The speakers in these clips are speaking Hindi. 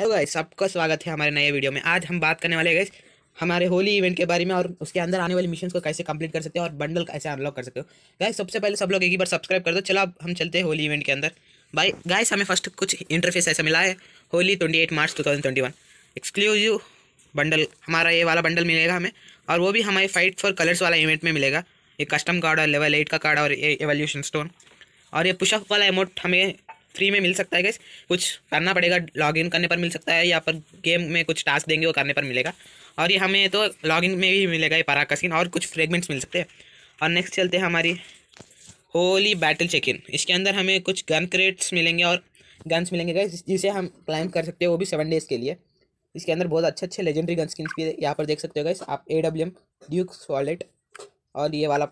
हेलो गाइस सबका स्वागत है हमारे नए वीडियो में आज हम बात करने वाले गाइस हमारे होली इवेंट के बारे में और उसके अंदर आने वाले मिशन को कैसे कंप्लीट कर सकते हो और बंडल कैसे अनलॉक कर सकते हो गाइस सबसे पहले सब लोग एक ही बार सब्सक्राइब कर दो चलो अब हम चलते हैं होली इवेंट के अंदर भाई गाइस हमें फर्स्ट कुछ इंटरफेस ऐसा मिला है Holi twenty March to exclusive bundle हमारा ये वाला बंडल मिलेगा हमें और वो भी हमारे फाइट फॉर कलर्स वाला इवेंट में मिलेगा ये कस्टम कार्ड और लेवल एट का कार्ड और एवोल्यूशन स्टोन और ये पुशअप वाला अमाउंट हमें फ्री में मिल सकता है गैस कुछ करना पड़ेगा लॉग इन करने पर मिल सकता है या पर गेम में कुछ टास्क देंगे वो करने पर मिलेगा और ये हमें तो लॉग इन में भी मिलेगा ये पराकसिन और कुछ फ्रेगमेंट्स मिल सकते हैं और नेक्स्ट चलते हैं हमारी होली बैटल चेक इन इसके अंदर हमें कुछ गन क्रेट्स मिलेंगे और गन्स मिलेंगे गैस जिसे हम क्लाइम कर सकते हैं वो भी सेवन डेज़ के लिए इसके अंदर बहुत अच्छे अच्छे लेजेंडरी गन स्किन्स भी यहाँ पर देख सकते हो गैस आप ए डब्ल्यू एम ड्यूक सॉलेट और ये वाला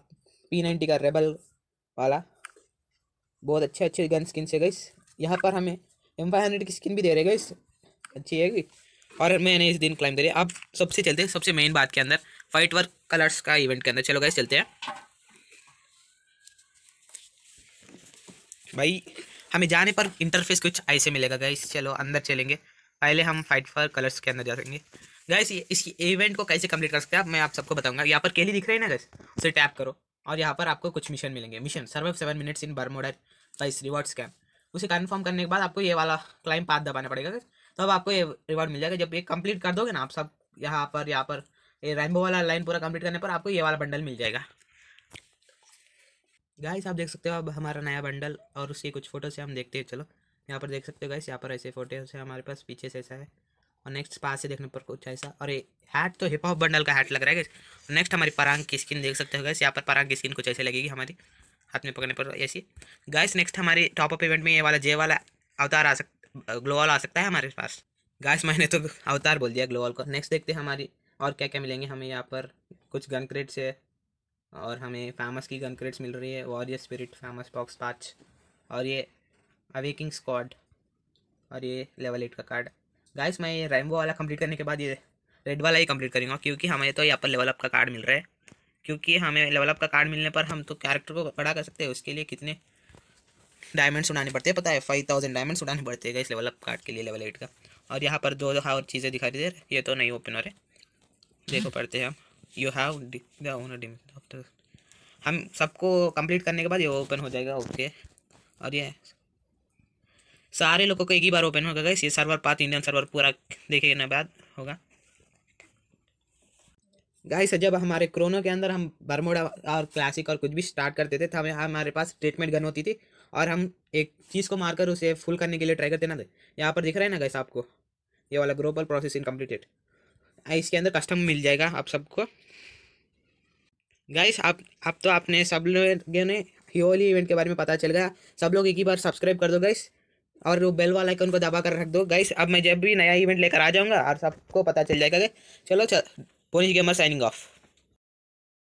पी नाइनटी का रेबल वाला बहुत अच्छे अच्छे गन स्किन से गई यहाँ पर हमें एम फाइव हंड्रेड की स्किन भी दे रहे गई अच्छी है और मैंने इस दिन क्लाइम करी अब सबसे चलते हैं सबसे मेन बात के अंदर फाइट वर्क कलर्स का इवेंट के अंदर चलो गई चलते हैं भाई हमें जाने पर इंटरफेस कुछ ऐसे मिलेगा गई चलो अंदर चलेंगे पहले हम फाइट फॉर कलर्स के अंदर जा सकेंगे गैस ये इस इवेंट को कैसे कंप्लीट कर सकते हैं मैं आप सबको बताऊंगा यहाँ पर केली दिख रही है ना गैस उसे टैप करो और यहाँ पर आपको कुछ मिशन मिलेंगे mission survive seven minutes in mode prize reward स्कैम उसे कन्फर्म करने के बाद आपको ये वाला क्लाइम पाथ दबाना पड़ेगा तब तो आपको ये रिवॉर्ड मिल जाएगा जब ये कंप्लीट कर दोगे ना आप सब यहाँ पर यहाँ पर ये रैम्बो वाला लाइन पूरा कंप्लीट करने पर आपको ये वाला बंडल मिल जाएगा गाइस आप देख सकते हो अब हमारा नया बंडल और उसके कुछ फ़ोटो से हम देखते हैं चलो यहाँ पर देख सकते हो गाइस यहाँ पर ऐसे फ़ोटो से हमारे पास पीछे से ऐसा है और नेक्स्ट पास से देखने पर कुछ ऐसा और ये हैट तो हिप हॉप बंडल का हैट लग रहा है नेक्स्ट हमारी परांग की स्किन देख सकते हो गैस यहाँ पर परांग की स्किन कुछ ऐसे लगेगी हमारी हाथ में पकड़ने पर ऐसी गैस नेक्स्ट हमारे टॉप अप इवेंट में ये वाला जे वाला अवतार आ सकता ग्लोअल आ सकता है हमारे पास गैस मैंने तो अवतार बोल दिया ग्लोअल को नेक्स्ट देखते हैं हमारी और क्या क्या मिलेंगे हमें यहाँ पर कुछ गन क्रेट्स है और हमें फेमस की गन क्रेट्स मिल रही है वॉरियर स्पिरिट फेमस बॉक्स पाच और ये अवेकिंग स्क्वाड और ये लेवल एट का कार्ड गाइस मैं ये रेमबो वाला कंप्लीट करने के बाद ये रेड वाला ही कंप्लीट करूँगा क्योंकि हमें तो यहाँ पर लेवल अप का कार्ड मिल रहा है क्योंकि हमें लेवल अप का कार्ड मिलने पर हम तो कैरेक्टर को बड़ा कर सकते हैं उसके लिए कितने डायमंड्स उड़ाने पड़ते हैं पता है फाइव थाउजेंड डायमंड्स उड़ाने पड़ते हैं इस लेवल अप कार्ड के लिए लेवल एट का और यहाँ पर दो और चीज़ें दिखाई दे रही ये तो नहीं ओपन हो रहे देखो पढ़ते हैं हम यू हैव द ओनर डिम हम सबको कम्प्लीट करने के बाद ये ओपन हो जाएगा ओके और ये सारे लोगों को एक ही बार ओपन होगा गाइस ये सर्वर पाथ इंडियन सर्वर पूरा देखे ना बाद होगा गाइस जब हमारे क्रोनो के अंदर हम बर्मोडा और क्लासिक और कुछ भी स्टार्ट करते थे तो हमें हमारे पास ट्रीटमेंट गन होती थी और हम एक चीज़ को मारकर उसे फुल करने के लिए ट्राई करते ना थे यहाँ पर दिख रहा है ना गाइस आपको ये वाला ग्लोबल प्रोसेस इनकम्प्लीटेड इसके अंदर कस्टम मिल जाएगा आप सबको गाइस आप अब तो आपने सब लोगों ने होली इवेंट के बारे में पता चल गया सब लोग एक ही बार सब्सक्राइब कर दो गाइस और वो बेल वाला आइकन को दबा कर रख दो गाइस अब मैं जब भी नया इवेंट लेकर आ जाऊँगा और सबको पता चल जाएगा चलो चल पोनिश गेमर साइनिंग ऑफ